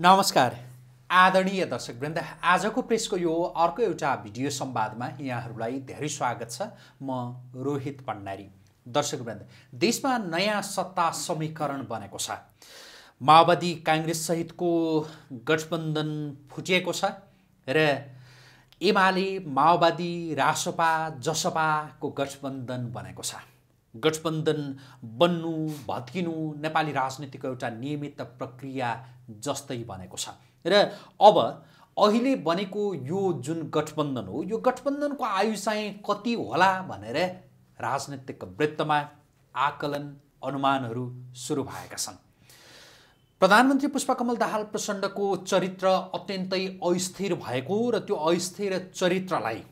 नमस्कार आदरणीय दर्शकवृन्द आजको प्रेसको यो अर्को एउटा भिडियो संवादमा यहाँहरूलाई धेरै स्वागत छ म रोहित भण्डारी दर्शकवृन्द देशमा नयाँ सत्ता समीकरण बनेको छ माओवादी काङ्ग्रेससहितको गठबन्धन फुटिएको छ र एमाले माओवादी रासपा जसपाको गठबन्धन बनेको छ गठबन्धन बन्नु भत्किनु नेपाली राजनीतिको एउटा नियमित प्रक्रिया जस्तै बनेको छ र अब अहिले बनेको यो जुन गठबन्धन हो यो गठबन्धनको आयु चाहिँ कति होला भनेर राजनैतिक वृत्तमा आकलन अनुमानहरू सुरु भएका छन् प्रधानमन्त्री पुष्पकमल दाहाल प्रचण्डको चरित्र अत्यन्तै अस्थिर भएको र त्यो अस्थिर चरित्रलाई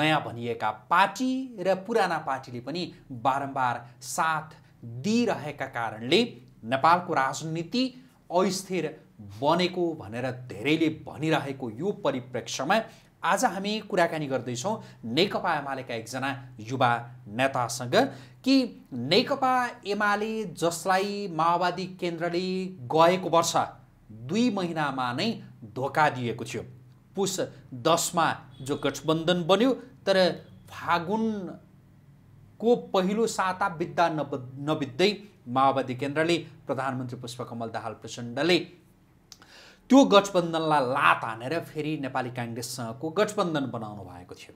नयाँ भनिएका पार्टी र पुराना पार्टीले पनि बारम्बार साथ दिइरहेका कारणले नेपालको राजनीति अस्थिर बनेको भनेर धेरैले भनिरहेको यो परिप्रेक्ष्यमा आज हामी कुराकानी गर्दैछौँ नेकपा एमालेका एकजना युवा नेतासँग कि नेकपा एमाले जसलाई माओवादी केन्द्रले गएको वर्ष दुई महिनामा नै धोका दिएको थियो पुस दसमा जो गठबन्धन बन्यो तर फागुनको पहिलो साता बित्दा नब नबित्दै माओवादी केन्द्रले प्रधानमन्त्री पुष्पकमल दाहाल प्रचण्डले त्यो गठबन्धनलाई लात हानेर फेरि नेपाली काङ्ग्रेससँगको गठबन्धन बनाउनु भएको थियो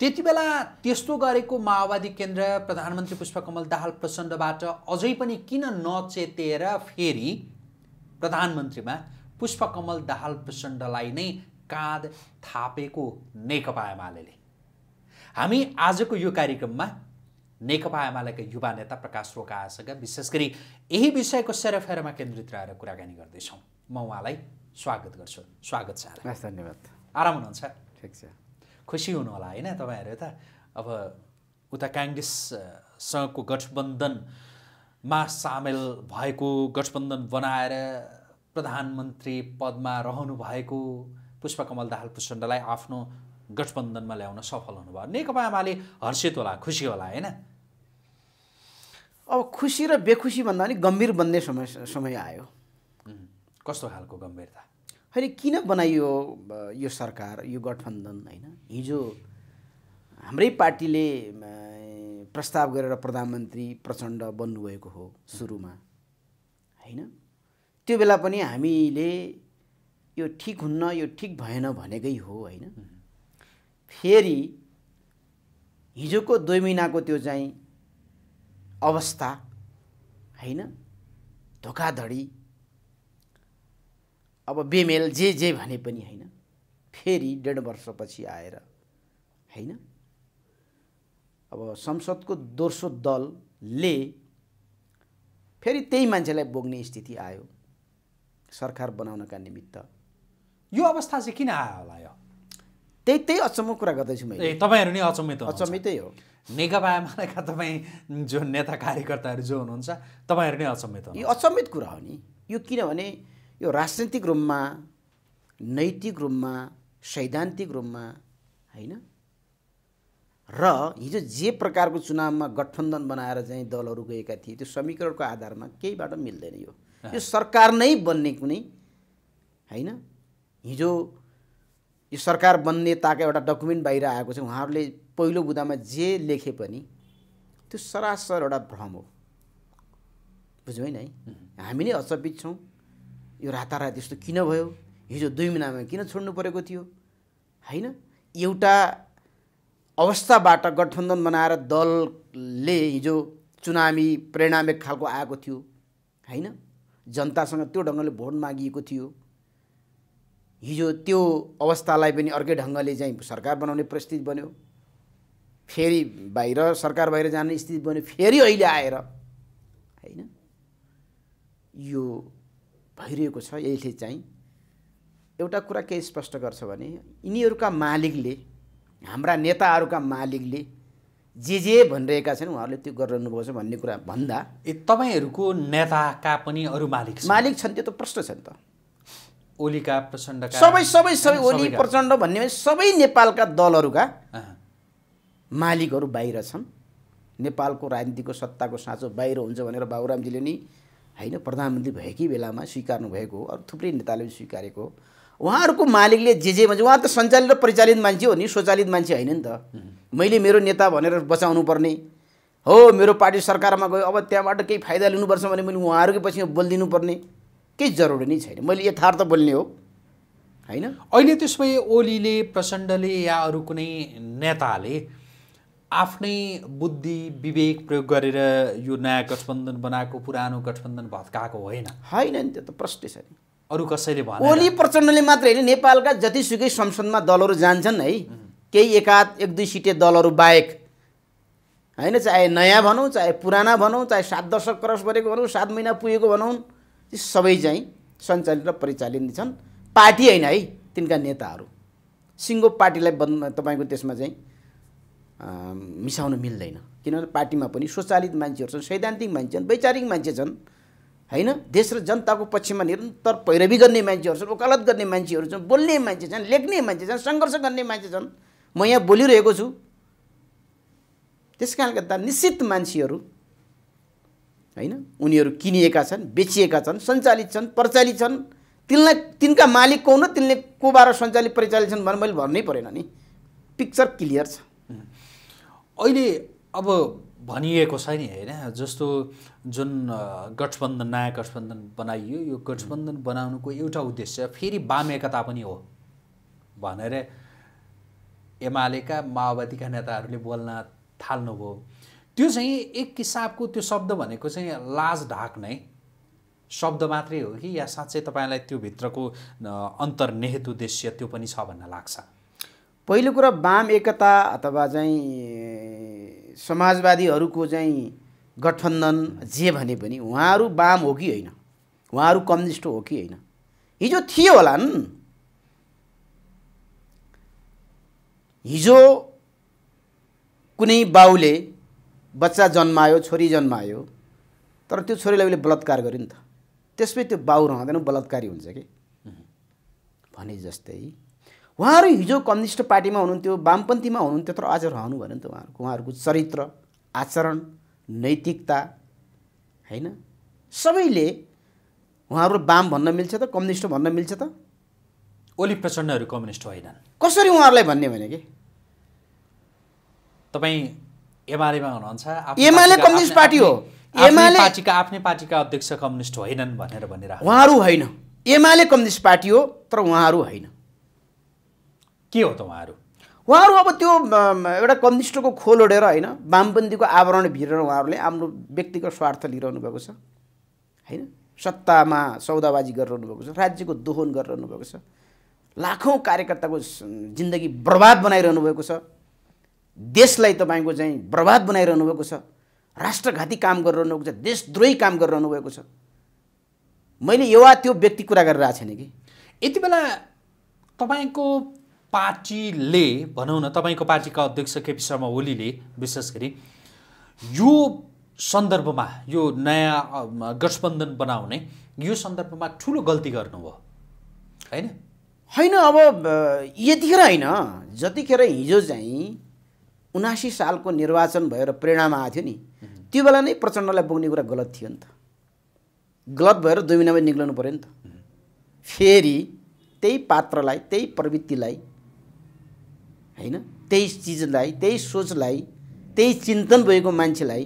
त्यति बेला त्यस्तो गरेको माओवादी केन्द्र प्रधानमन्त्री पुष्पकमल दाहाल प्रचण्डबाट अझै पनि किन नचेतेर फेरि प्रधानमन्त्रीमा पुष्पकमल दाहाल प्रचण्डलाई नै काँध थापेको नेकपा एमाले हामी आजको यो कार्यक्रममा नेकपा एमालेका युवा नेता प्रकाश रोकासँग विशेष गरी यही विषयको सेरोफेरोमा केन्द्रित रहेर कुराकानी गर्दैछौँ म उहाँलाई स्वागत गर्छु स्वागत छ धन्यवाद आराम हुनुहुन्छ ठिक छ खुसी हुनु होला होइन तपाईँहरू यता अब उता काङ्ग्रेससँगको गठबन्धनमा सामेल भएको गठबन्धन बनाएर प्रधानमन्त्री पदमा रहनु भएको पुष्पकमल दाहाल प्रचण्डलाई आफ्नो गठबन्धनमा ल्याउन सफल हुनुभयो नेकपा आमाले हर्षित होला खुसी होला होइन अब खुसी र बेखुसी भन्दा पनि गम्भीर बन्ने समय समय आयो कस्तो खालको गम्भीरता होइन किन बनाइयो यो सरकार यो गठबन्धन होइन हिजो हाम्रै पार्टीले प्रस्ताव गरेर प्रधानमन्त्री प्रचण्ड बन्नुभएको हो सुरुमा होइन त्यो बेला पनि हामीले यो ठिक हुन्न यो ठिक भएन भनेकै हो होइन फेरि हिजोको दुई महिनाको त्यो चाहिँ अवस्था होइन धोकाधडी अब बेमेल जे जे भने पनि होइन फेरि डेढ वर्षपछि आएर होइन अब संसदको दोस्रो दलले फेरि त्यही मान्छेलाई बोक्ने स्थिति आयो सरकार बनाउनका निमित्त यो अवस्था चाहिँ किन आयो होला यो त्यही त्यही अचम्म कुरा गर्दैछु मैले तपाईँहरू नै अचम्मित अचम्मितै हो नेकपा एमालेका तपाईँ जो नेता कार्यकर्ताहरू जो हुनुहुन्छ तपाईँहरू नै अचम्मित हो यो अचम्मित कुरा हो नि यो किनभने यो राजनैतिक रूपमा नैतिक रूपमा सैद्धान्तिक रूपमा होइन र हिजो जे प्रकारको चुनावमा गठबन्धन बनाएर चाहिँ दलहरू गएका थिए त्यो समीकरणको आधारमा केहीबाट मिल्दैन यो यो सरकार नै बन्ने कुनै होइन हिजो यो सरकार बन्ने ताका एउटा डकुमेन्ट बाहिर आएको छ उहाँहरूले पहिलो बुदामा जे लेखे पनि त्यो सरासर एउटा भ्रम हो बुझ्यौँ है हामी नै अचपित छौँ यो रातारात यस्तो किन भयो हिजो दुई महिनामा किन छोड्नु परेको थियो होइन एउटा अवस्थाबाट गठबन्धन बनाएर दलले हिजो चुनावी एक खालको आएको थियो होइन जनतासँग त्यो ढङ्गले भोट मागिएको थियो हिजो त्यो अवस्थालाई पनि अर्कै ढङ्गले चाहिँ सरकार बनाउने परिस्थिति बन्यो फेरि बाहिर सरकार बाहिर जाने स्थिति बन्यो फेरि अहिले आएर होइन यो भइरहेको छ यसले चाहिँ एउटा कुरा के स्पष्ट गर्छ भने यिनीहरूका मालिकले हाम्रा नेताहरूका मालिकले जे जे भनिरहेका छन् उहाँहरूले त्यो गरिरहनुभएको छ भन्ने कुरा भन्दा ए तपाईँहरूको नेताका पनि अरू मालिक मालिक छन् त्यो त प्रश्न छन् त ओलीका प्रचण्ड सबै सबै सबै ओली प्रचण्ड भन्ने सबै नेपालका दलहरूका मालिकहरू बाहिर छन् नेपालको राजनीतिको सत्ताको साँचो बाहिर हुन्छ भनेर बाबुरामजीले नि होइन प्रधानमन्त्री भएकै बेलामा स्वीकार्नु भएको अरू थुप्रै नेताले पनि स्वीकारेको उहाँहरूको मालिकले जे जे भन्छ उहाँ त सञ्चालित र परिचालित मान्छे हो नि स्वचालित मान्छे होइन नि त मैले मेरो नेता भनेर बचाउनु पर्ने हो मेरो पार्टी सरकारमा गयो अब त्यहाँबाट केही फाइदा लिनुपर्छ भने मैले उहाँहरूकै पछि बोलिदिनु पर्ने केही जरुरी नै छैन मैले यथार्थ बोल्ने हो होइन अहिले त्यसो भए ओलीले प्रचण्डले या अरू कुनै नेताले आफ्नै बुद्धि विवेक प्रयोग गरेर यो नयाँ गठबन्धन बनाएको पुरानो गठबन्धन भत्काएको होइन होइन नि त्यो त प्रष्ट छ नि अरू कसैले भन्यो ओली प्रचण्डले मात्र होइन नेपालका जतिसुकै संसदमा दलहरू जान्छन् है केही एकाध एक दुई सिटे दलहरू बाहेक होइन चाहे नयाँ भनौँ चाहे पुराना भनौँ चाहे सात दशक क्रस गरेको भनौँ सात महिना पुगेको भनौँ ती सबै चाहिँ सञ्चालित र परिचालित छन् पार्टी होइन है तिनका नेताहरू सिङ्गो पार्टीलाई बन् तपाईँको त्यसमा चाहिँ मिसाउन मिल्दैन किनभने पार्टीमा पनि स्वचालित मान्छेहरू छन् सैद्धान्तिक मान्छे छन् वैचारिक मान्छे छन् होइन देश र जनताको पक्षमा निरन्तर पैरवी गर्ने मान्छेहरू छन् वकालत गर्ने मान्छेहरू छन् बोल्ने मान्छे छन् लेख्ने मान्छे छन् सङ्घर्ष गर्ने मान्छे छन् म यहाँ बोलिरहेको छु त्यस कारणले गर्दा निश्चित मान्छेहरू होइन उनीहरू किनिएका छन् बेचिएका छन् सञ्चालित छन् प्रचालित छन् तिनलाई तिनका मालिक को हुन् तिनले कोबाट सञ्चालित परिचालित छन् भनेर मैले भन्नै परेन नि पिक्चर क्लियर छ अहिले अब भनिएको छ नि होइन जस्तो जुन गठबन्धन नयाँ गठबन्धन बनाइयो यो गठबन्धन बनाउनुको एउटा उद्देश्य फेरि वाम एकता पनि हो भनेर एमालेका माओवादीका नेताहरूले बोल्न थाल्नुभयो त्यो चाहिँ एक किसाबको त्यो शब्द भनेको चाहिँ लाज ढाक्ने शब्द मात्रै हो कि या साँच्चै तपाईँलाई त्यो भित्रको अन्तर्निहित उद्देश्य त्यो पनि छ भन्न लाग्छ पहिलो कुरा वाम एकता अथवा चाहिँ समाजवादीहरूको चाहिँ गठबन्धन जे भने पनि उहाँहरू वाम हो कि होइन उहाँहरू कम्युनिस्ट हो कि होइन हिजो थियो होला हिजो कुनै बाउले बच्चा जन्मायो छोरी जन्मायो तर त्यो छोरीलाई उसले बलात्कार गर्यो नि त त्यसमै त्यो बाउ रहँदैन बलात्कारी हुन्छ कि भने जस्तै उहाँहरू हिजो कम्युनिस्ट पार्टीमा हुनुहुन्थ्यो वामपन्थीमा हुनुहुन्थ्यो तर आज रहनु नि त उहाँहरूको उहाँहरूको चरित्र आचरण नैतिकता होइन सबैले उहाँहरू वाम भन्न मिल्छ त कम्युनिस्ट भन्न मिल्छ त ओली प्रचण्डहरू कम्युनिस्ट होइनन् कसरी उहाँहरूलाई भन्ने भने कि तपाईँ एमालेमा हुनुहुन्छ एमाले कम्युनिस्ट पार्टी हो एमाले पार्टीका आफ्नै पार्टीका अध्यक्ष कम्युनिस्ट होइनन् भनेर भनेर उहाँहरू होइन एमाले कम्युनिस्ट पार्टी हो तर उहाँहरू होइन के हो त उहाँहरू उहाँहरू अब त्यो एउटा कम्युनिस्टको खोल ओडेर होइन वामपन्थीको आवरण भिरेर उहाँहरूले आफ्नो व्यक्तिगत स्वार्थ लिइरहनु भएको छ होइन सत्तामा सौदाबाजी गरिरहनु भएको छ राज्यको दोहन गरिरहनु भएको छ लाखौँ कार्यकर्ताको जिन्दगी बर्बाद बनाइरहनु भएको छ देशलाई तपाईँको चाहिँ बर्बाद बनाइरहनु भएको छ राष्ट्रघाती काम गरिरहनु भएको छ देशद्रोही काम गरिरहनु भएको छ मैले युवा त्यो व्यक्ति कुरा गरेर आएको छैन कि यति बेला तपाईँको पार्टीले भनौँ न तपाईँको पार्टीका अध्यक्ष केपी शर्मा ओलीले विशेष गरी यो सन्दर्भमा यो नयाँ गठबन्धन बनाउने यो सन्दर्भमा ठुलो गल्ती गर्नुभयो होइन होइन अब यतिखेर होइन जतिखेर हिजो चाहिँ उनासी सालको निर्वाचन भएर प्रेरणामा आएको थियो नि त्यो बेला नै प्रचण्डलाई बोक्ने कुरा गलत थियो नि त गलत भएर दुई महिनामा निक्लनु पऱ्यो नि त फेरि त्यही पात्रलाई त्यही प्रवृत्तिलाई होइन त्यही चिजलाई त्यही सोचलाई त्यही चिन्तन भएको मान्छेलाई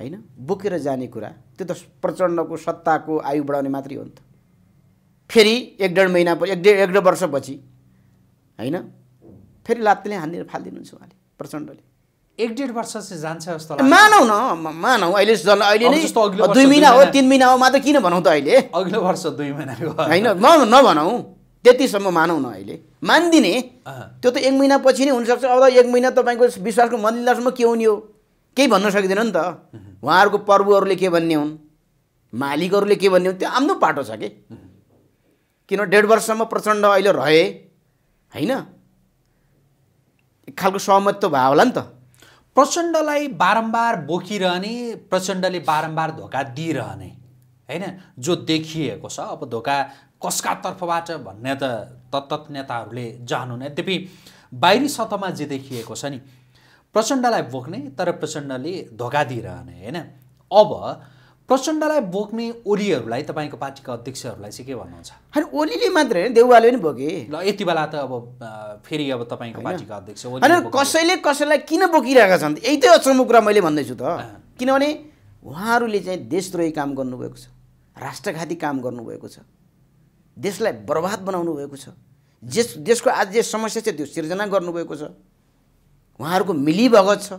होइन बोकेर जाने कुरा त्यो त प्रचण्डको सत्ताको आयु बढाउने मात्रै हो नि त फेरि एक डेढ महिना एक डेढ एक डेढ वर्षपछि होइन फेरि लात्तीले हानिदिएर फालिदिनुहुन्छ उहाँले प्रचण्डले एक डेढ वर्ष चाहिँ जान्छ जस्तो मानौ न मानौ अहिले जन अहिले नै दुई महिना हो तिन महिना हो मात्र किन भनौँ त अहिले अघिल्लो वर्ष दुई महिना होइन नभनौँ त्यतिसम्म मानौँ न अहिले मानिदिने त्यो त एक महिनापछि नै हुनसक्छ अब एक महिना तपाईँको विश्वासको मन्दिरसम्म के हुने हो केही भन्न सकिँदैन नि त उहाँहरूको प्रभुहरूले के भन्ने हुन् मालिकहरूले के भन्ने हुन् त्यो आफ्नो पाटो छ कि किन डेढ वर्षसम्म प्रचण्ड अहिले रहे होइन एक खालको सहमत त भयो होला नि त प्रचण्डलाई बारम्बार बोकिरहने प्रचण्डले बारम्बार धोका दिइरहने होइन जो देखिएको छ अब धोका कसका तर्फबाट भन्ने त तत्त नेताहरूले जानुहुन्न यद्यपि बाहिरी सतहमा जे देखिएको छ नि प्रचण्डलाई बोक्ने तर प्रचण्डले धोका दिइरहने होइन अब प्रचण्डलाई बोक्ने ओलीहरूलाई तपाईँको पार्टीका अध्यक्षहरूलाई चाहिँ के भन्नुहुन्छ होइन ओलीले मात्र होइन देउवाले पनि बोके ल यति बेला त अब फेरि अब तपाईँको पार्टीका अध्यक्ष होइन कसैले कसैलाई किन बोकिरहेका छन् यही त अचम्म कुरा मैले भन्दैछु त किनभने उहाँहरूले चाहिँ देशद्रोही काम गर्नुभएको छ राष्ट्रघाती काम गर्नुभएको छ देशलाई बर्बाद बनाउनु भएको छ जस देशको आज जे समस्या छ त्यो सिर्जना गर्नुभएको छ उहाँहरूको मिलीभगत छ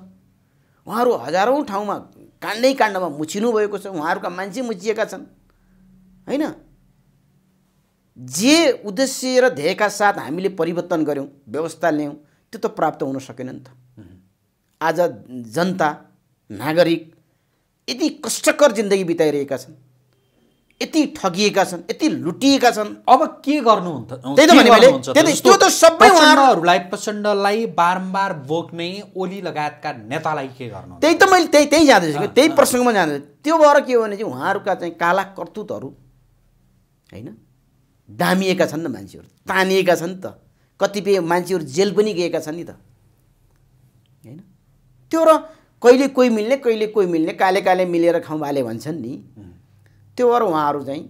उहाँहरू हजारौँ ठाउँमा काण्डै काण्डमा मुछिनु भएको छ उहाँहरूका मान्छे मुछिएका छन् होइन जे उद्देश्य र ध्येयका साथ हामीले परिवर्तन गऱ्यौँ व्यवस्था ल्यायौँ त्यो त प्राप्त हुन सकेन नि त आज जनता नागरिक यति कष्टकर जिन्दगी बिताइरहेका छन् यति ठगिएका छन् यति लुटिएका छन् अब के गर्नु त्यो त सबै उहाँहरूलाई प्रचण्डलाई बारम्बार बोक्ने ओली लगायतका नेतालाई के गर्नु त्यही त मैले त्यही त्यही जाँदैछु कि त्यही प्रसङ्गमा जाँदैछु त्यो भएर के हो भने चाहिँ उहाँहरूका चाहिँ काला कर्तुतहरू होइन दामिएका छन् त मान्छेहरू तानिएका छन् त कतिपय मान्छेहरू जेल पनि गएका छन् नि त होइन त्यो र कहिले कोही मिल्ने कहिले कोही मिल्ने काले काले मिलेर खाउँ भाले भन्छन् नि त्यो भएर उहाँहरू चाहिँ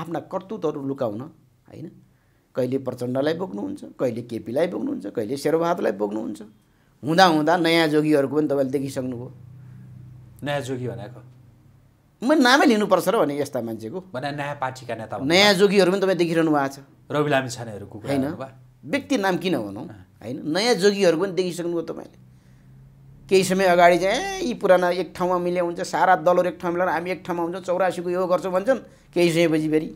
आफ्ना करतुतहरू लुकाउन होइन कहिले प्रचण्डलाई बोक्नुहुन्छ कहिले केपीलाई बोक्नुहुन्छ कहिले शेरबहादुरलाई बोक्नुहुन्छ हुँदा हुँदा नयाँ जोगीहरूको पनि तपाईँले देखिसक्नुभयो नयाँ जोगी भनेको म नामै लिनुपर्छ र भने यस्ता मान्छेको भने नयाँ पार्टीका नेता नयाँ जोगीहरू पनि तपाईँ देखिरहनु भएको छ रवि लामी छानेहरूको होइन व्यक्ति नाम किन भनौँ होइन नयाँ जोगीहरू पनि देखिसक्नुभयो तपाईँले केही समय अगाडि चाहिँ ए यी पुराना एक ठाउँमा मिले हुन्छ सारा दलहरू एक ठाउँमा मिलेर हामी एक ठाउँमा हुन्छौँ चौरासीको यो गर्छौँ भन्छन् केही समयपछि फेरि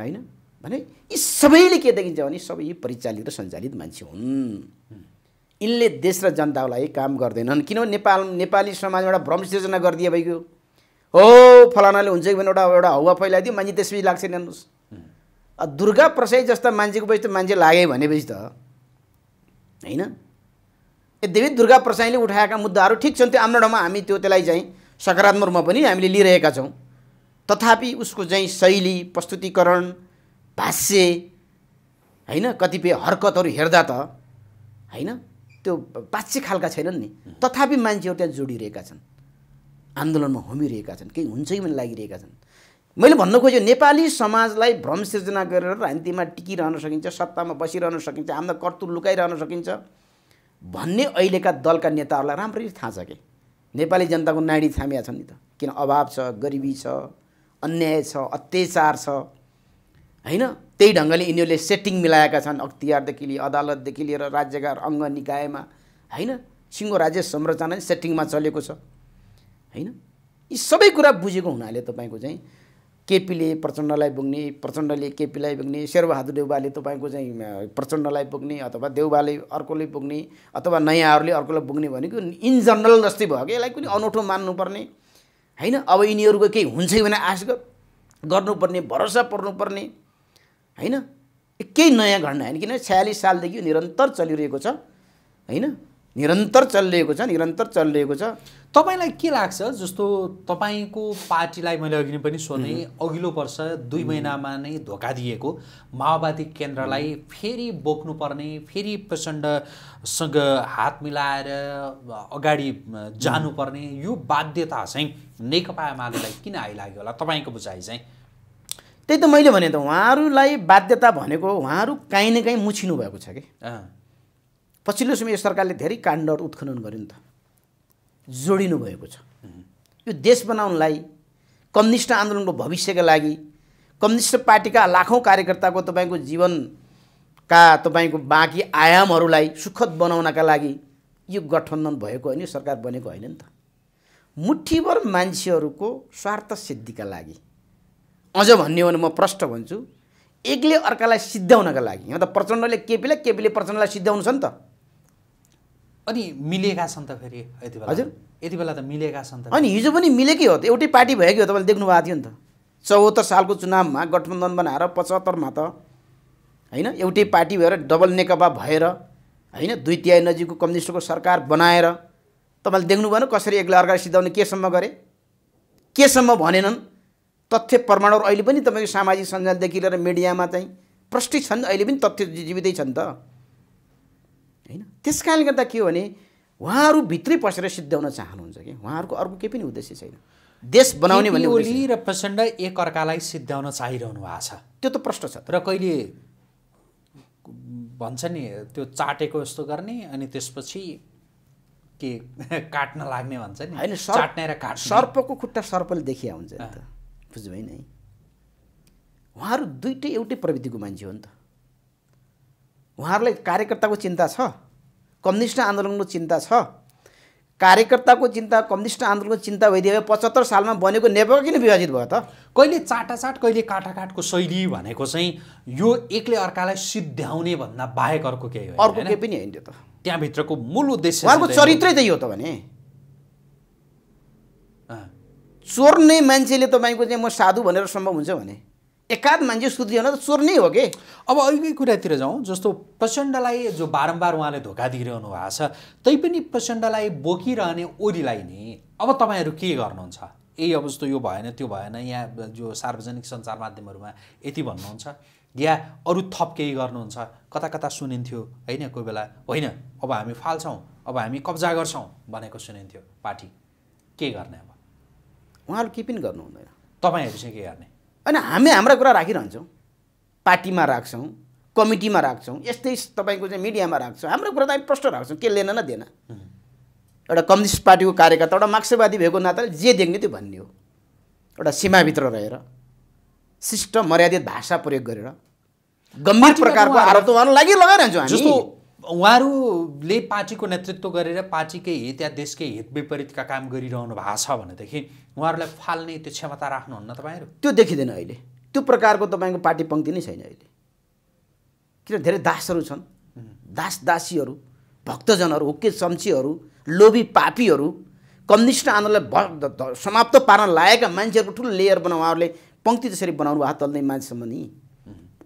होइन भने यी सबैले के देखिन्छ भने सबै यी परिचालित र सञ्चालित मान्छे हुन् यिनले देश र जनतालाई काम गर्दैनन् किनभने नेपाल नेपाली समाजमा एउटा भ्रम सृजना गरिदिए भइगयो हो फलानाले हुन्छ कि भने एउटा एउटा हावा फैलाइदियो मान्छे त्यसपछि लाग्छ नि हेर्नुहोस् दुर्गा प्रसाई जस्ता मान्छेको पछि त मान्छे लाग्यो भनेपछि त होइन यद्यपि दुर्गा प्रसाईले उठाएका मुद्दाहरू ठिक छन् त्यो ठाउँमा हामी त्यो त्यसलाई चाहिँ सकारात्मक रूपमा पनि हामीले लिइरहेका छौँ तथापि उसको चाहिँ शैली प्रस्तुतिकरण भाष्य होइन कतिपय हरकतहरू हेर्दा त होइन त्यो पाच्य खालका छैनन् नि तथापि मान्छेहरू त्यहाँ जोडिरहेका छन् आन्दोलनमा होमिरहेका छन् केही हुन्छ कि भन्ने लागिरहेका छन् मैले भन्नु खोजेँ नेपाली समाजलाई भ्रम सिर्जना गरेर राजनीतिमा टिकिरहन सकिन्छ सत्तामा बसिरहन सकिन्छ आफ्नो कर्तु लुकाइरहन सकिन्छ भन्ने अहिलेका दलका नेताहरूलाई राम्ररी थाहा छ कि नेपाली जनताको नाडी थामिया छ नि त किन अभाव छ गरिबी छ अन्याय छ अत्याचार छ होइन त्यही ढङ्गले यिनीहरूले सेटिङ मिलाएका छन् अख्तियारदेखि लिएर अदालतदेखि लिएर राज्यका अङ्ग निकायमा होइन सिङ्गो राज्य संरचना सेटिङमा चलेको छ होइन यी सबै कुरा बुझेको हुनाले तपाईँको चाहिँ केपीले प्रचण्डलाई बोक्ने प्रचण्डले केपीलाई बोक्ने शेरबहादुर देउबाले तपाईँको चाहिँ प्रचण्डलाई बोक्ने अथवा देउबाले अर्कोले बोक्ने अथवा नयाँहरूले अर्कोलाई बोक्ने भनेको इन जनरल जस्तै भयो कि यसलाई कुनै अनौठो मान्नुपर्ने होइन अब यिनीहरूको केही हुन्छ भने आश गर्नुपर्ने भरोसा पर्नुपर्ने होइन केही नयाँ घटना होइन किनभने छयालिस सालदेखि निरन्तर चलिरहेको छ होइन निरन्तर चलिएको छ निरन्तर चलिरहेको छ तपाईँलाई के लाग्छ जस्तो तपाईँको पार्टीलाई मैले अघि नै पनि सोधेँ अघिल्लो वर्ष दुई महिनामा नै धोका दिएको माओवादी केन्द्रलाई फेरि बोक्नुपर्ने फेरि प्रचण्डसँग हात मिलाएर अगाडि जानुपर्ने यो बाध्यता चाहिँ नेकपा एमालेलाई किन आइलाग्यो होला तपाईँको बुझाइ चाहिँ त्यही त मैले भने त उहाँहरूलाई बाध्यता भनेको उहाँहरू काहीँ न काहीँ मुछिनु भएको छ कि पछिल्लो समय सरकारले धेरै काण्डहरू उत्खनन गर्यो नि त जोडिनु भएको छ यो देश बनाउनलाई कम्युनिस्ट आन्दोलनको भविष्यका लागि कम्युनिस्ट पार्टीका लाखौँ कार्यकर्ताको तपाईँको जीवनका तपाईँको बाँकी आयामहरूलाई सुखद बनाउनका लागि यो गठबन्धन भएको होइन सरकार बनेको होइन नि त मुठीभर मान्छेहरूको स्वार्थ सिद्धिका लागि अझ भन्ने हो भने म प्रष्ट भन्छु एकले अर्कालाई सिद्ध्याउनका लागि यहाँ त प्रचण्डले केपीलाई केपीले प्रचण्डलाई सिद्ध्याउनु छ नि त अनि मिलेका छन् त फेरि यति बेला हजुर यति बेला त मिलेका छन् त अनि हिजो पनि मिलेकै हो त एउटै पार्टी भएकै हो तपाईँले देख्नुभएको थियो नि त चौहत्तर सालको चुनावमा गठबन्धन बनाएर पचहत्तरमा त होइन एउटै पार्टी भएर डबल नेकपा भएर होइन दुई तिहाई नजिकको कम्युनिस्टको सरकार बनाएर तपाईँले देख्नु भएन कसरी एक्लै अर्काले सिद्धाउने केसम्म गरे केसम्म भनेनन् तथ्य प्रमाणहरू अहिले पनि तपाईँको सामाजिक सञ्जालदेखि लिएर मिडियामा चाहिँ प्रष्टि छन् अहिले पनि तथ्य जीवितै छन् त त्यस कारणले गर्दा के हो भने उहाँहरू भित्रै पसेर सिद्ध्याउन चाहनुहुन्छ कि उहाँहरूको अर्को केही पनि उद्देश्य छैन देश बनाउने भने ओली र प्रचण्ड एकअर्कालाई सिद्ध्याउन चाहिरहनु भएको छ त्यो त प्रष्ट छ र कहिले भन्छ नि त्यो चाटेको जस्तो गर्ने अनि त्यसपछि के काट्न लाग्ने भन्छ नि होइन चाट्ने र काट्ने सर्पको खुट्टा सर्पले देखिया हुन्छ नि बुझ्नु भयो नि उहाँहरू दुइटै एउटै प्रविधिको मान्छे हो नि त उहाँहरूलाई कार्यकर्ताको चिन्ता छ कम्युनिस्ट आन्दोलनको चिन्ता छ कार्यकर्ताको चिन्ता कम्युनिस्ट आन्दोलनको चिन्ता भइदियो पचहत्तर सालमा बनेको नेपाल किन विभाजित भयो त कहिले चाटाचाट कहिले काटाकाटको शैली भनेको चाहिँ यो एकले अर्कालाई सिद्ध्याउने भन्दा बाहेक अर्को केही हो अर्को केही पनि होइन त्यो त त्यहाँभित्रको मूल उद्देश्य उहाँको चरित्रै त यो त भने चोर्ने मान्छेले तपाईँको चाहिँ म साधु भनेर सम्भव हुन्छ भने एकाध मान्छे सुतियो भने त चोर नै हो कि अब अहिलेकै कुरातिर जाउँ जस्तो प्रचण्डलाई जो बारम्बार उहाँले धोका दिइरहनु भएको छ तैपनि प्रचण्डलाई बोकिरहने ओलीलाई नि अब तपाईँहरू के गर्नुहुन्छ यही अब जस्तो यो भएन त्यो भएन यहाँ जो सार्वजनिक सञ्चार माध्यमहरूमा यति भन्नुहुन्छ या अरू थप केही गर्नुहुन्छ कता कता सुनिन्थ्यो होइन कोही बेला होइन अब हामी फाल्छौँ अब हामी कब्जा गर्छौँ भनेको सुनिन्थ्यो पार्टी के गर्ने अब उहाँहरू के पनि गर्नु हुँदैन तपाईँहरू चाहिँ के गर्ने अनि हामी हाम्रा कुरा राखिरहन्छौँ पार्टीमा राख्छौँ कमिटीमा राख्छौँ यस्तै तपाईँको चाहिँ मिडियामा राख्छौँ हाम्रो कुरा त हामी प्रष्ट राख्छौँ के लिएन न दिएन एउटा कम्युनिस्ट पार्टीको कार्यकर्ता एउटा मार्क्सवादी भएको नाताले जे देख्ने त्यो भन्ने हो एउटा सीमाभित्र रहेर शिष्ट मर्यादित भाषा प्रयोग गरेर गम्भीर प्रकारको आरोप त उहाँलाई लागि लगाइरहन्छौँ हामी उहाँहरूले पार्टीको नेतृत्व गरेर पार्टीकै हित या देशकै हित विपरीतका काम गरिरहनु भएको छ भनेदेखि उहाँहरूलाई फाल्ने त्यो क्षमता राख्नुहुन्न तपाईँहरू त्यो देखिँदैन अहिले त्यो प्रकारको तपाईँको पार्टी पङ्क्ति नै छैन अहिले किन धेरै दासहरू छन् दास दासीहरू भक्तजनहरू हुके चम्चीहरू लोभी पापीहरू कम्युनिस्ट आन्दोलनलाई समाप्त पार्न लागेका मान्छेहरूको ठुलो लेयर बनाउ उहाँहरूले पङ्क्ति त्यसरी बनाउनु भएको तल्ने मान्छेसम्म नि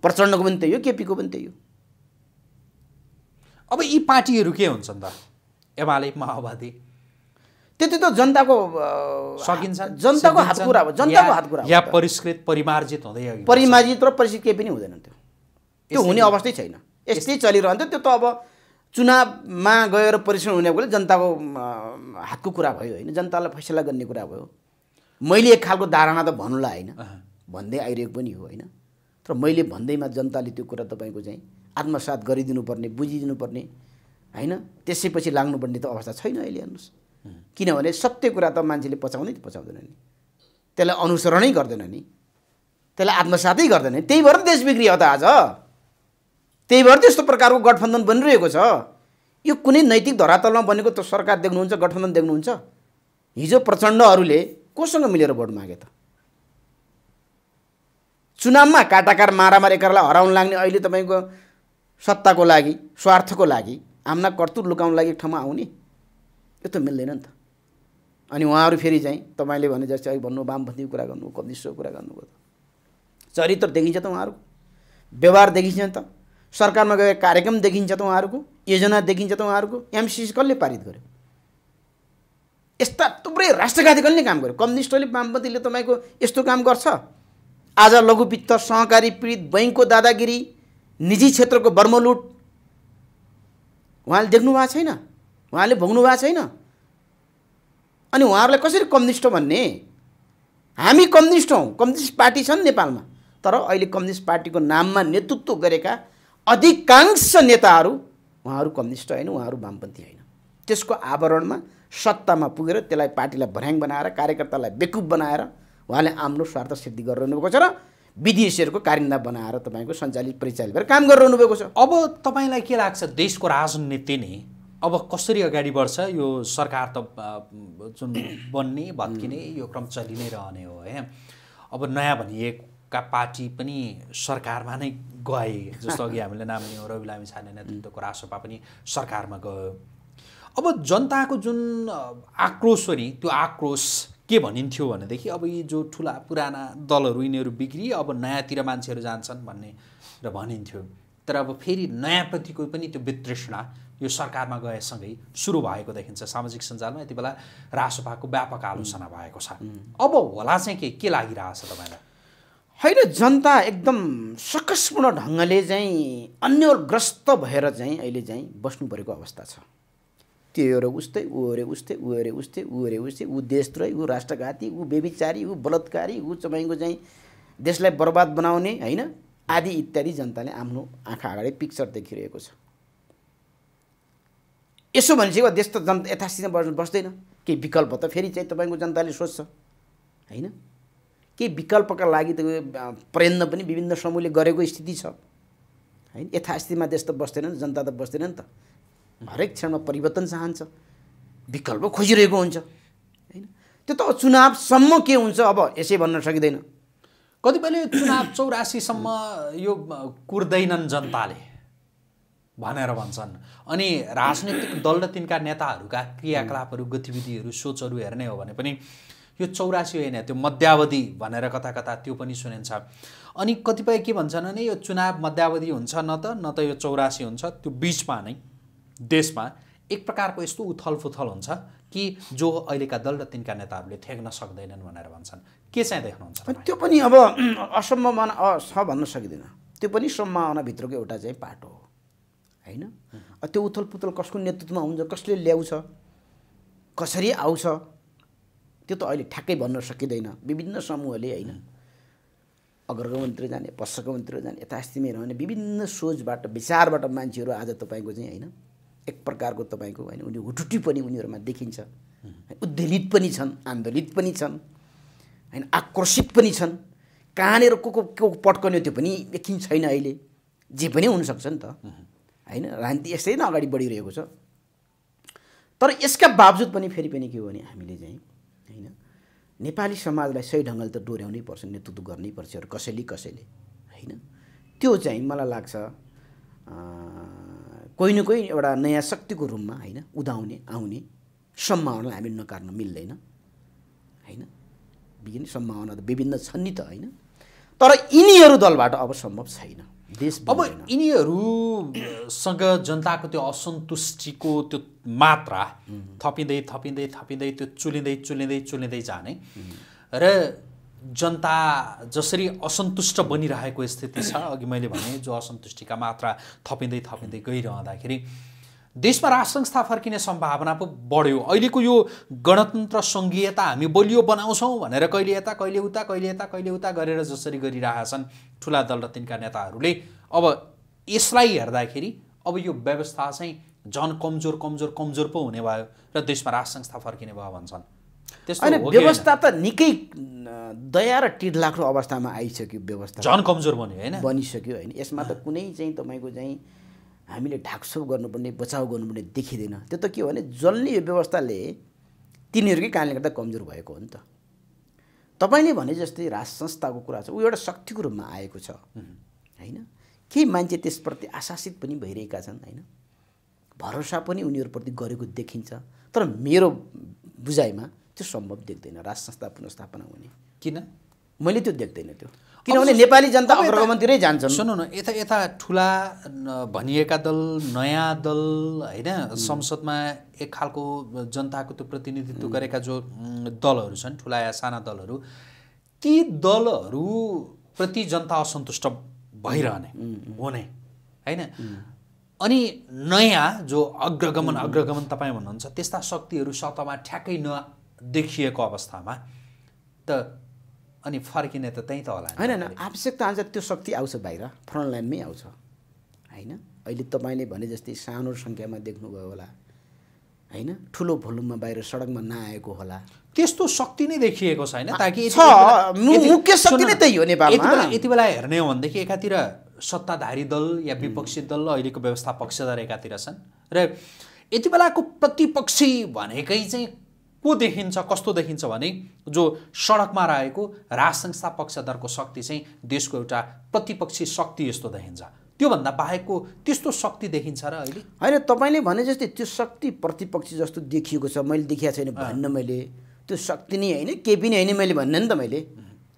प्रचण्डको पनि त्यही हो केपीको पनि त्यही हो अब यी पार्टीहरू के हुन्छन् त एमाले माओवादी त्यति त जनताको सकिन्छ जनताको हात कुरा हो जनताको हात कुरा या परिष्कृत परिमार्जित हुँदै परिमार्जित र परिष्कृत केही पनि हुँदैन त्यो त्यो हुने अवस्थै छैन यस्तै चलिरहन्थ्यो त्यो त अब चुनावमा गएर परिश्रम हुने कुरा जनताको हातको कुरा भयो होइन जनतालाई फैसला गर्ने कुरा भयो मैले एक खालको धारणा त भन्नुलाई होइन भन्दै आइरहेको पनि हो होइन तर मैले भन्दैमा जनताले त्यो कुरा तपाईँको चाहिँ आत्मसात गरिदिनु पर्ने गरिदिनुपर्ने बुझिदिनुपर्ने होइन त्यसैपछि लाग्नुपर्ने त अवस्था छैन अहिले हेर्नुहोस् किनभने सत्य कुरा त मान्छेले पचाउँदै पचाउँदैन नि त्यसलाई अनुसरणै गर्दैन नि त्यसलाई आत्मसातै गर्दैन त्यही भएर देश बिग्रियो त आज त्यही भएर त्यस्तो प्रकारको गठबन्धन बनिरहेको छ यो कुनै नैतिक धरातलमा बनेको त सरकार देख्नुहुन्छ गठबन्धन देख्नुहुन्छ हिजो प्रचण्डहरूले कोसँग मिलेर भोट मागे त चुनावमा काटाकार मारामार एकअर्लाई हराउन लाग्ने अहिले तपाईँको सत्ताको लागि स्वार्थको लागि आम्ना कर्तुत लुकाउनु लागि ठाउँमा आउने यो त मिल्दैन नि त अनि उहाँहरू फेरि चाहिँ तपाईँले भने जस्तै अघि भन्नु वामपन्थीको कुरा गर्नु कम्युनिस्टको कुरा गर्नुभयो चरित्र देखिन्छ त उहाँहरूको व्यवहार देखिन्छ त सरकारमा गएर कार्यक्रम देखिन्छ त उहाँहरूको योजना देखिन्छ त उहाँहरूको एमसिसी कसले पारित गर्यो यस्ता थुप्रै राष्ट्रघाती कसले काम गर्यो कम्युनिस्टले वामपन्थीले तपाईँको यस्तो काम गर्छ आज लघुवित्त सहकारी पीडित बैङ्कको दादागिरी निजी क्षेत्रको बर्मलुट उहाँले देख्नु भएको छैन उहाँले भोग्नु भएको छैन अनि उहाँहरूलाई कसरी कम्युनिस्ट हो भन्ने हामी कम्युनिस्ट हौँ कम्युनिस्ट पार्टी छन् नेपालमा तर अहिले कम्युनिस्ट पार्टीको नाममा नेतृत्व गरेका अधिकांश नेताहरू उहाँहरू कम्युनिस्ट होइन उहाँहरू वामपन्थी होइन त्यसको आवरणमा सत्तामा पुगेर त्यसलाई पार्टीलाई भर्याङ बनाएर कार्यकर्तालाई बेकुब बनाएर उहाँले आफ्नो स्वार्थ सिद्धि गरिरहनु भएको छ र विदेशीहरूको कारिन्दा बनाएर तपाईँको सञ्चालित परिचालित भएर काम गरिरहनु भएको छ अब तपाईँलाई के लाग्छ देशको राजनीति नै अब कसरी अगाडि बढ्छ यो सरकार त जुन बन्ने भत्किने यो क्रम चलि नै रहने हो है अब नयाँ भनिएका पार्टी पनि सरकारमा नै गए जस्तो अघि हामीले नाम लियौँ रवि लामी छाने नेतृत्वको रासपा पनि सरकारमा गयो अब जनताको जुन आक्रोश हो नि त्यो आक्रोश के भनिन्थ्यो भनेदेखि अब यी जो ठुला पुराना दलहरू यिनीहरू बिग्रिए अब नयाँतिर मान्छेहरू जान्छन् भन्ने र भनिन्थ्यो तर अब फेरि नयाँप्रतिको पनि त्यो वितृष्णा यो सरकारमा गएसँगै सुरु भएको देखिन्छ सामाजिक सञ्जालमा यति बेला रासोपाको व्यापक आलोचना भएको छ अब होला चाहिँ के के लागिरहेछ तपाईँलाई होइन जनता एकदम सकसपूर्ण ढङ्गले चाहिँ अन्यग्रस्त भएर चाहिँ अहिले चाहिँ बस्नु परेको अवस्था छ त्यो अरे उस्तै ऊ अरे उस्तै ऊ अरे उस्तै ऊ अरे उस्तै ऊ देशद्रोही ऊ राष्ट्रघाती ऊ बेबिचारी ऊ बलात्कारी ऊ तपाईँको चाहिँ देशलाई बर्बाद बनाउने होइन आदि इत्यादि जनताले आफ्नो आँखा अगाडि पिक्चर देखिरहेको छ यसो भनेपछि अब देश त जनता यथास्थिति बस्दैन केही विकल्प त फेरि चाहिँ तपाईँको जनताले सोच्छ होइन केही विकल्पका लागि त प्रयत्न पनि विभिन्न समूहले गरेको स्थिति छ होइन यथास्थितिमा देश त बस्दैनन् जनता त बस्दैन नि त हरेक क्षणमा परिवर्तन चाहन्छ विकल्प खोजिरहेको हुन्छ होइन त्यो त चुनावसम्म के हुन्छ अब यसै भन्न सकिँदैन कतिपयले चुनाव चौरासीसम्म यो कुर्दैनन् जनताले भनेर भन्छन् अनि राजनैतिक दल र तिनका नेताहरूका क्रियाकलापहरू गतिविधिहरू सोचहरू हेर्ने हो भने पनि यो चौरासी होइन त्यो मध्यावधि भनेर कता कता त्यो पनि सुनिन्छ अनि कतिपय के भन्छन् भने यो चुनाव मध्यावधि हुन्छ न त न त यो चौरासी हुन्छ त्यो बिचमा नै देशमा एक प्रकारको यस्तो उथलफुथल हुन्छ कि जो अहिलेका दल र तिनका नेताहरूले ठेक्न सक्दैनन् भनेर भन्छन् के चाहिँ देख्नुहुन्छ त्यो पनि अब असम्भावना छ भन्न सकिँदैन त्यो पनि सम्भावनाभित्रको एउटा चाहिँ पाटो हो होइन त्यो उथलपुथल कसको नेतृत्वमा हुन्छ कसले ल्याउँछ कसरी आउँछ त्यो त अहिले ठ्याक्कै भन्न सकिँदैन विभिन्न समूहले होइन अग्रगमन्त्री जाने मन्त्री जाने यथास्थिमै रहने विभिन्न सोचबाट विचारबाट मान्छेहरू आज तपाईँको चाहिँ होइन एक प्रकारको तपाईँको होइन उनी हुटुटी पनि उनीहरूमा देखिन्छ उद्वेलित पनि छन् आन्दोलित पनि छन् होइन आक्रोशित पनि छन् कहाँनिर को को को पट्कन्यो त्यो पनि देखिन्छ छैन अहिले जे पनि हुनसक्छ नि त होइन राजनीति यसै नै अगाडि बढिरहेको छ तर यसका बावजुद पनि फेरि पनि के हो भने हामीले चाहिँ होइन नेपाली समाजलाई सही ढङ्गले त डोर्याउनै पर्छ नेतृत्व गर्नै पर्छ कसैले कसैले होइन त्यो चाहिँ मलाई लाग्छ कोही न कोही एउटा नयाँ शक्तिको रूपमा होइन उदाउने आउने सम्भावनालाई हामी नकार्न मिल्दैन होइन विभिन्न सम्भावना त विभिन्न छन् नि त होइन तर यिनीहरू दलबाट अब सम्भव छैन देश अब यिनीहरूसँग जनताको त्यो असन्तुष्टिको त्यो मात्रा थपिँदै थपिँदै थपिँदै त्यो चुलिँदै चुलिँदै चुलिँदै जाने र जनता जसरी असन्तुष्ट बनिरहेको स्थिति छ अघि मैले भने जो असन्तुष्टिका मात्रा थपिँदै थपिँदै गइरहँदाखेरि देशमा राज संस्था फर्किने सम्भावना पो बढ्यो अहिलेको यो गणतन्त्र सङ्घीयता हामी बलियो बनाउँछौँ भनेर कहिले यता कहिले उता कहिले यता कहिले उता गरेर जसरी गरिरहेछन् ठुला दल र तिनका नेताहरूले अब यसलाई हेर्दाखेरि अब यो व्यवस्था चाहिँ झन् कमजोर कमजोर कमजोर पो हुने भयो र देशमा राजसंस्था फर्किने भयो भन्छन् होइन व्यवस्था त निकै दया र टिड लाग्दो अवस्थामा आइसक्यो व्यवस्था झन् कमजोर बन्यो होइन बनिसक्यो होइन यसमा त कुनै चाहिँ तपाईँको चाहिँ हामीले ढाकछोप गर्नुपर्ने बचाउ गर्नुपर्ने देखिँदैन त्यो त के हो भने जसले यो व्यवस्थाले तिनीहरूकै कारणले गर्दा कमजोर भएको हो नि त तपाईँले भने जस्तै राज संस्थाको कुरा छ ऊ एउटा शक्तिको रूपमा आएको छ होइन केही मान्छे त्यसप्रति आशासित पनि भइरहेका छन् होइन भरोसा पनि उनीहरूप्रति गरेको देखिन्छ तर मेरो बुझाइमा त्यो सम्भव देख्दैन राष्ट्र संस्था पुनस्थापना हुने किन मैले त्यो देख्दैन त्यो किनभने नेपाली जनता अग्रगमनतिरै जान्छ सुन्नु न यता यता ठुला भनिएका दल नयाँ दल होइन संसदमा एक खालको जनताको त्यो प्रतिनिधित्व गरेका जो दलहरू छन् ठुला या साना दलहरू ती दलहरूप्रति जनता असन्तुष्ट भइरहने हुने होइन अनि नयाँ जो अग्रगमन अग्रगमन तपाईँ भन्नुहुन्छ त्यस्ता शक्तिहरू सतहमा ठ्याक्कै न देखिएको अवस्थामा त अनि फर्किने त त्यहीँ त होला होइन होइन आवश्यकता अनुसार त्यो शक्ति आउँछ बाहिर फ्रन्ट लाइनमै आउँछ होइन अहिले तपाईँले भने जस्तै सानो सङ्ख्यामा देख्नुभयो होला होइन ठुलो भोल्युममा बाहिर सडकमा नआएको होला त्यस्तो शक्ति नै देखिएको छैन ताकि मुख्य शक्ति नै त्यही हो नेपालमा यति बेला हेर्ने हो भनेदेखि एकातिर सत्ताधारी दल या विपक्षी दल अहिलेको व्यवस्था पक्षधर एकातिर छन् र यति बेलाको प्रतिपक्षी भनेकै चाहिँ को देखिन्छ कस्तो देखिन्छ भने जो सडकमा रहेको राजसंस्था पक्षधरको शक्ति चाहिँ देशको एउटा प्रतिपक्षी शक्ति जस्तो देखिन्छ त्योभन्दा बाहेकको त्यस्तो शक्ति देखिन्छ र अहिले होइन तपाईँले भने जस्तै त्यो शक्ति प्रतिपक्षी जस्तो देखिएको छ मैले देखिया छैन भन्न मैले त्यो शक्ति नै होइन केही पनि होइन मैले भन्न नि त मैले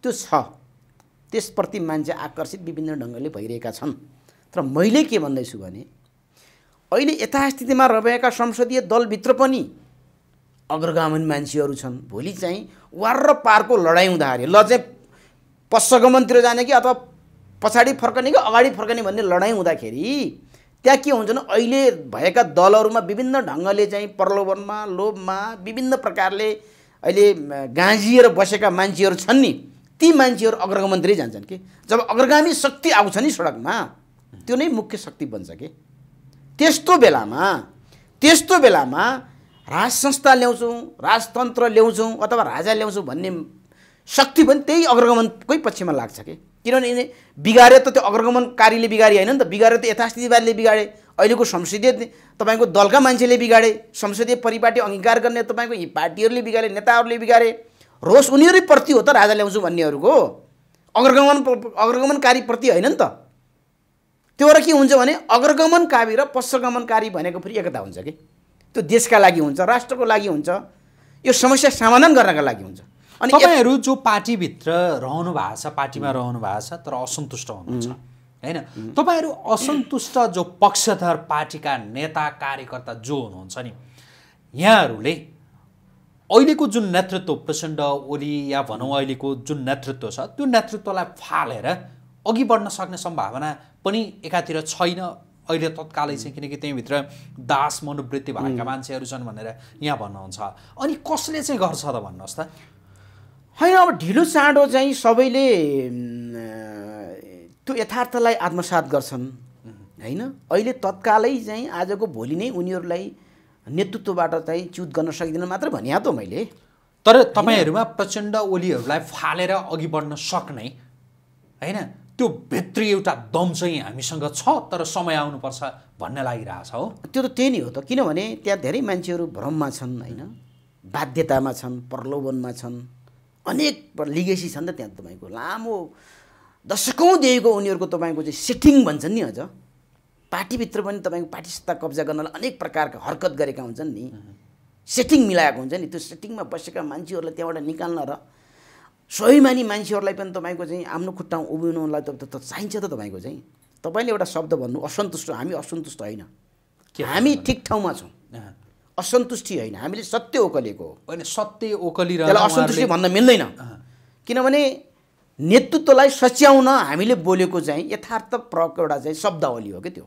त्यो छ त्यसप्रति मान्छे आकर्षित विभिन्न ढङ्गले भइरहेका छन् तर मैले के भन्दैछु भने अहिले यथास्थितिमा रहेका संसदीय दलभित्र पनि अग्रगामी मान्छेहरू छन् भोलि चाहिँ वार र पारको लडाइँ हुँदाखेरि ल चाहिँ पश्चगमनतिर जाने कि अथवा पछाडि फर्कने कि अगाडि फर्कने भन्ने लडाइँ हुँदाखेरि त्यहाँ के हुन्छ भने अहिले भएका दलहरूमा विभिन्न ढङ्गले चाहिँ प्रलोभनमा लोभमा विभिन्न प्रकारले अहिले गाँजिएर बसेका मान्छेहरू छन् नि ती मान्छेहरू अग्रगमनतिरै जान्छन् कि जब अग्रगामी शक्ति आउँछ नि सडकमा त्यो नै मुख्य शक्ति बन्छ कि त्यस्तो बेलामा त्यस्तो बेलामा राज संस्था ल्याउँछौँ राजतन्त्र ल्याउँछौँ अथवा राजा ल्याउँछौँ भन्ने शक्ति पनि त्यही अग्रगमनकै पक्षमा लाग्छ कि किनभने बिगारे त त्यो अग्रगमनकारीले बिगारे होइन नि त बिगारे त यथास्थितिवादीले बिगाडे अहिलेको संसदीय तपाईँको दलका मान्छेले बिगाडे संसदीय परिपाटी अङ्गीकार गर्ने तपाईँको यी पार्टीहरूले बिगारे नेताहरूले बिगारे रोस रोष प्रति हो त राजा ल्याउँछु भन्नेहरूको अग्रगमन अग्रगमनकारी प्रति होइन नि त त्यो भएर के हुन्छ भने अग्रगमनकारी र पश्चगमनकारी भनेको फेरि एकता हुन्छ कि त्यो देशका लागि हुन्छ राष्ट्रको लागि हुन्छ यो समस्या समाधान गर्नका लागि हुन्छ अनि तपाईँहरू जो पार्टीभित्र रहनु भएको छ पार्टीमा रहनु भएको छ तर असन्तुष्ट हुनुहुन्छ होइन तपाईँहरू असन्तुष्ट जो पक्षधर पार्टीका नेता कार्यकर्ता जो हुनुहुन्छ नि यहाँहरूले अहिलेको जुन नेतृत्व प्रचण्ड ओली या भनौँ अहिलेको जुन नेतृत्व छ त्यो नेतृत्वलाई फालेर अघि बढ्न सक्ने सम्भावना पनि एकातिर छैन अहिले तत्कालै चाहिँ किनकि त्यहीँभित्र दास मनोवृत्ति भएका मान्छेहरू छन् भनेर यहाँ भन्नुहुन्छ अनि कसले चाहिँ गर्छ त भन्नुहोस् त होइन अब ढिलो चाँडो चाहिँ सबैले त्यो यथार्थलाई आत्मसात गर्छन् होइन अहिले तत्कालै चाहिँ आजको भोलि नै उनीहरूलाई नेतृत्वबाट चाहिँ च्युत गर्न सकिँदैन मात्र भने त मैले तर तपाईँहरूमा प्रचण्ड ओलीहरूलाई फालेर अघि बढ्न सक्ने होइन त्यो भित्री एउटा दम चाहिँ हामीसँग छ तर समय आउनुपर्छ लागिरहेको लागिरहेछ हो त्यो त त्यही नै हो त किनभने त्यहाँ धेरै मान्छेहरू भ्रममा छन् होइन बाध्यतामा छन् प्रलोभनमा छन् अनेक लिगेसी छन् त त्यहाँ तपाईँको लामो दशकौँदेखिको उनीहरूको तपाईँको चाहिँ सेटिङ भन्छन् नि अझ पार्टीभित्र पनि तपाईँको पार्टी सत्ता कब्जा गर्नलाई अनेक प्रकारको हरकत गरेका हुन्छन् नि सेटिङ मिलाएको हुन्छ नि त्यो सेटिङमा बसेका मान्छेहरूलाई त्यहाँबाट निकाल्न र स्वाभिमानी मान्छेहरूलाई पनि तपाईँको चाहिँ आफ्नो खुट्टा उभिनुलाई त चाहिन्छ त तपाईँको चाहिँ तपाईँले एउटा शब्द भन्नु असन्तुष्ट हामी असन्तुष्ट होइन हामी ठिक ठाउँमा छौँ असन्तुष्टि होइन हामीले सत्य ओकलेको होइन सत्य ओकलिर असन्तुष्टि भन्न मिल्दैन किनभने नेतृत्वलाई सच्याउन हामीले बोलेको चाहिँ यथार्थ प्रक एउटा चाहिँ शब्दावली हो कि त्यो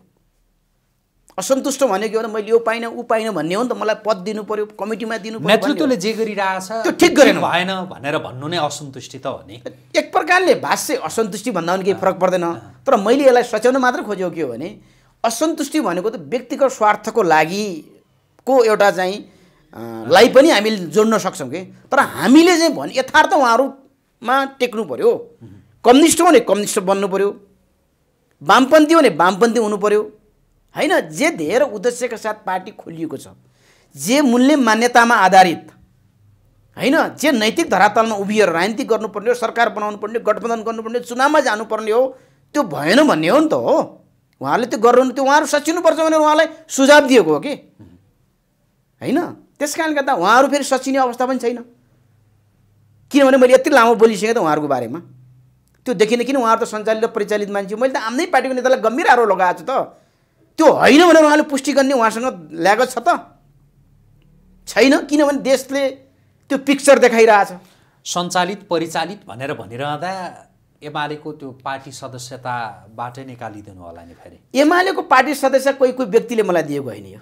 असन्तुष्ट भनेको हो भने मैले यो पाइनँ ऊ पाइनँ भन्ने हो नि त मलाई पद दिनु पर्यो कमिटीमा दिनु नेतृत्वले जे गरिरहेछ त्यो ठिक गरेन भएन भनेर भन्नु नै असन्तुष्टि त हो नि एक प्रकारले भाष्य असन्तुष्टि भन्दा पनि केही फरक पर्दैन तर मैले यसलाई सच्याउन मात्र खोजेको के हो भने असन्तुष्टि भनेको त व्यक्तिगत स्वार्थको लागि को एउटा चाहिँ लाई पनि हामी जोड्न सक्छौँ कि तर हामीले चाहिँ भन् यथार्थ उहाँहरूमा टेक्नु पऱ्यो कम्युनिस्ट हो भने कम्युनिस्ट बन्नु पऱ्यो वामपन्थी हो भने वामपन्थी हुनु पऱ्यो होइन जे धेर उद्देश्यका साथ पार्टी खोलिएको छ जे मूल्य मान्यतामा आधारित होइन जे नैतिक धरातलमा उभिएर राजनीति गर्नुपर्ने हो सरकार बनाउनु पर्ने गठबन्धन गर्नुपर्ने चुनावमा जानुपर्ने हो त्यो भएन भन्ने हो नि त हो उहाँहरूले त्यो गर्नु त्यो उहाँहरू सचिनुपर्छ भनेर उहाँलाई सुझाव दिएको हो कि होइन त्यस कारणले गर्दा उहाँहरू फेरि सचिने अवस्था पनि छैन किनभने मैले यति लामो बोलिसकेँ त उहाँहरूको बारेमा त्यो देखिनँ किन उहाँहरू त सञ्चालित परिचालित मान्छे मैले त आफ्नै पार्टीको नेतालाई गम्भीर आरोप लगाएको छु त त्यो होइन भनेर उहाँले पुष्टि गर्ने उहाँसँग ल्यागत छ त छैन किनभने देशले त्यो पिक्चर देखाइरहेछ सञ्चालित परिचालित भनेर भनिरहँदा एमालेको त्यो पार्टी सदस्यताबाट निकालिदिनु होला नि फेरि एमालेको पार्टी सदस्य कोही कोही व्यक्तिले मलाई दिएको होइन यो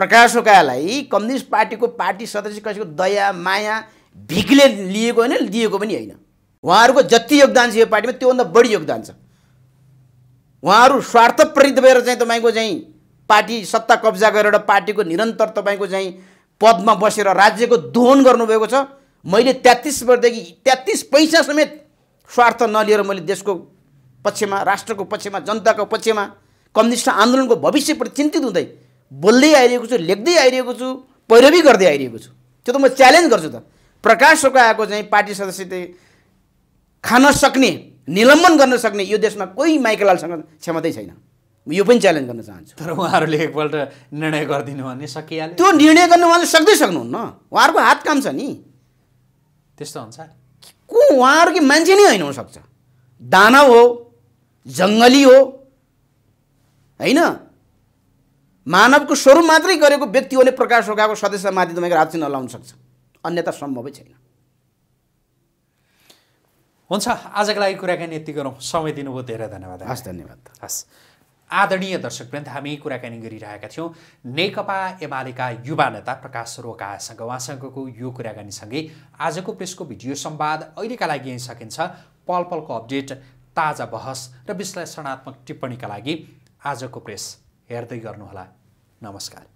प्रकाश ओकालाई कम्युनिस्ट पार्टीको पार्टी सदस्य कसैको दया माया भिकले लिएको होइन दिएको पनि होइन उहाँहरूको जति योगदान छ यो पार्टीमा त्योभन्दा बढी योगदान छ उहाँहरू स्वार्थप्रेरित भएर चाहिँ तपाईँको चाहिँ पार्टी सत्ता कब्जा गरेर पार्टीको निरन्तर तपाईँको चाहिँ पदमा बसेर राज्यको दोहन गर्नुभएको छ मैले तेत्तिस वर्षदेखि तेत्तिस पैसा समेत स्वार्थ नलिएर मैले देशको पक्षमा राष्ट्रको पक्षमा जनताको पक्षमा कम्युनिस्ट आन्दोलनको भविष्यप्रति चिन्तित हुँदै बोल्दै आइरहेको छु लेख्दै आइरहेको छु पैरवी गर्दै आइरहेको छु त्यो त म च्यालेन्ज गर्छु त प्रकाश सोका आएको चाहिँ पार्टी सदस्यले खान सक्ने निलम्बन गर्न सक्ने यो देशमा कोही माइकलालसँग क्षमतै छैन म यो पनि च्यालेन्ज गर्न चाहन्छु तर उहाँहरूले एकपल्ट निर्णय गरिदिनु भने सकिहाल्यो त्यो निर्णय गर्नु उहाँले सक्दै सक्नुहुन्न उहाँहरूको हात काम छ नि त्यस्तो हुन्छ को उहाँहरूकै मान्छे नै होइन हुनसक्छ दानव हो जङ्गली हो होइन मानवको स्वरूप मात्रै गरेको व्यक्ति प्रकाश ओकाको सदस्यमाथि तपाईँको रात चाहिँ नलाउन सक्छ अन्यथा सम्भवै छैन हुन्छ आजको लागि कुराकानी यति गरौँ समय दिनुभयो धेरै धन्यवाद हस् धन्यवाद हस् आदरणीय दर्शकवृन्द हामी कुराकानी गरिरहेका थियौँ नेकपा एमालेका युवा नेता प्रकाश रोकासँग उहाँसँगको यो कुराकानीसँगै आजको प्रेसको भिडियो सम्वाद अहिलेका लागि यहीँ सकिन्छ पल पलको अपडेट ताजा बहस र विश्लेषणात्मक टिप्पणीका लागि आजको प्रेस हेर्दै गर्नुहोला नमस्कार